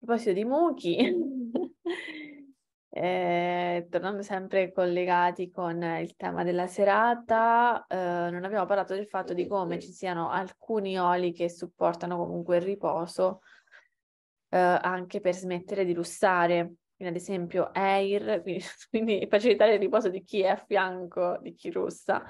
proposito di mucchi, eh, tornando sempre collegati con il tema della serata, eh, non abbiamo parlato del fatto di come ci siano alcuni oli che supportano comunque il riposo eh, anche per smettere di russare. Quindi ad esempio Air, quindi, quindi facilitare il riposo di chi è a fianco di chi russa.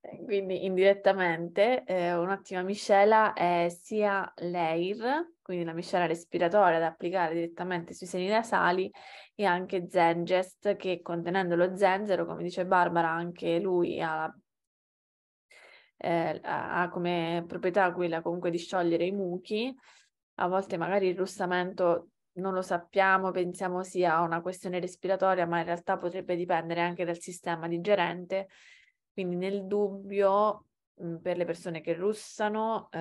Eh, quindi indirettamente eh, un'ottima miscela è sia l'Air, quindi la miscela respiratoria da applicare direttamente sui seni nasali, e anche Zengest che contenendo lo zenzero, come dice Barbara, anche lui ha la eh, ha come proprietà quella comunque di sciogliere i muchi, a volte magari il russamento non lo sappiamo, pensiamo sia una questione respiratoria, ma in realtà potrebbe dipendere anche dal sistema digerente. Quindi nel dubbio, mm, per le persone che russano, eh,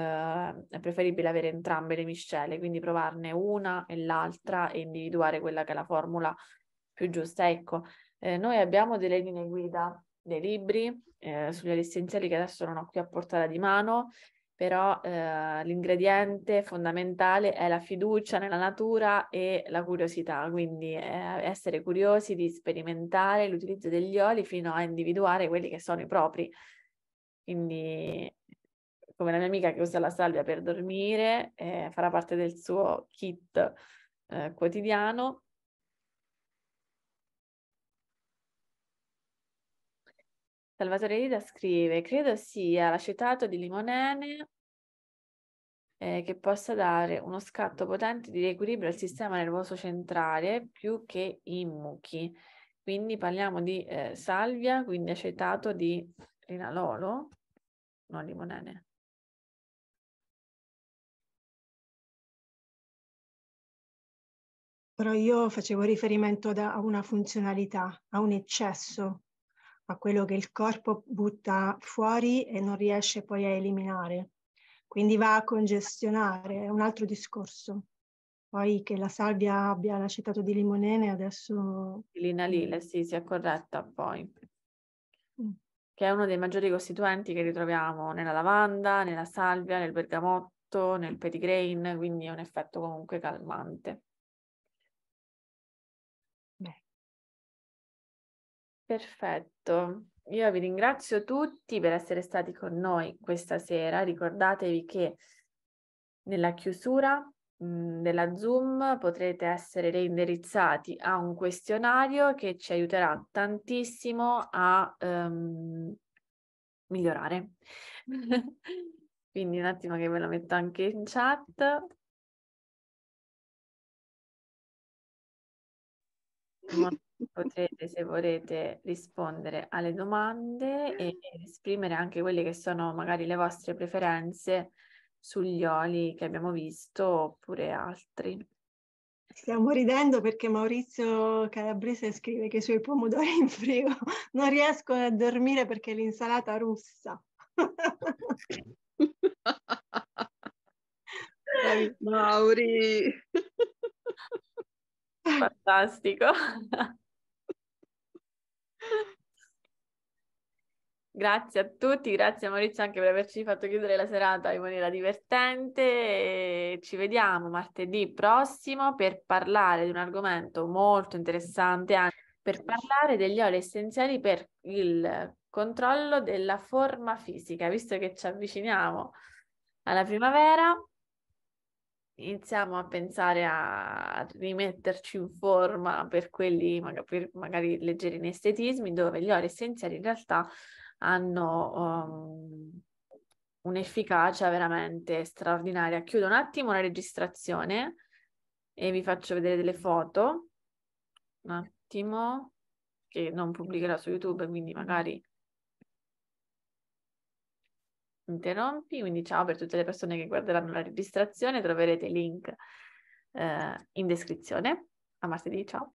è preferibile avere entrambe le miscele, quindi provarne una e l'altra e individuare quella che è la formula più giusta. Ecco, eh, noi abbiamo delle linee guida, dei libri eh, sugli essenziali che adesso non ho qui a portata di mano, però eh, l'ingrediente fondamentale è la fiducia nella natura e la curiosità, quindi eh, essere curiosi di sperimentare l'utilizzo degli oli fino a individuare quelli che sono i propri. Quindi come la mia amica che usa la salvia per dormire, eh, farà parte del suo kit ehm, quotidiano Salvatore Ida scrive, credo sia l'acetato di limonene eh, che possa dare uno scatto potente di riequilibrio al sistema nervoso centrale più che i muchi. Quindi parliamo di eh, salvia, quindi acetato di rinalolo, non limonene. Però io facevo riferimento da, a una funzionalità, a un eccesso a quello che il corpo butta fuori e non riesce poi a eliminare. Quindi va a congestionare, è un altro discorso. Poi che la salvia abbia l'acetato di limonene adesso... L'inalile, mm. sì, sia corretta poi. Mm. Che è uno dei maggiori costituenti che ritroviamo nella lavanda, nella salvia, nel bergamotto, nel petigrain, quindi è un effetto comunque calmante. Perfetto. Io vi ringrazio tutti per essere stati con noi questa sera. Ricordatevi che nella chiusura della Zoom potrete essere reindirizzati a un questionario che ci aiuterà tantissimo a um, migliorare. Quindi un attimo che ve lo metto anche in chat. Molto potrete, se volete, rispondere alle domande e esprimere anche quelle che sono magari le vostre preferenze sugli oli che abbiamo visto oppure altri. Stiamo ridendo perché Maurizio Calabrese scrive che i suoi pomodori in frigo non riescono a dormire perché l'insalata russa. Mauri! Fantastico. Grazie a tutti, grazie a Maurizio anche per averci fatto chiudere la serata in maniera divertente. Ci vediamo martedì prossimo per parlare di un argomento molto interessante, anche per parlare degli oli essenziali per il controllo della forma fisica, visto che ci avviciniamo alla primavera iniziamo a pensare a rimetterci in forma per quelli, magari, per magari leggeri inestetismi, dove gli oli essenziali in realtà hanno um, un'efficacia veramente straordinaria. Chiudo un attimo la registrazione e vi faccio vedere delle foto. Un attimo, che non pubblicherò su YouTube, quindi magari interrompi, quindi ciao per tutte le persone che guarderanno la registrazione, troverete il link eh, in descrizione. A martedì, ciao!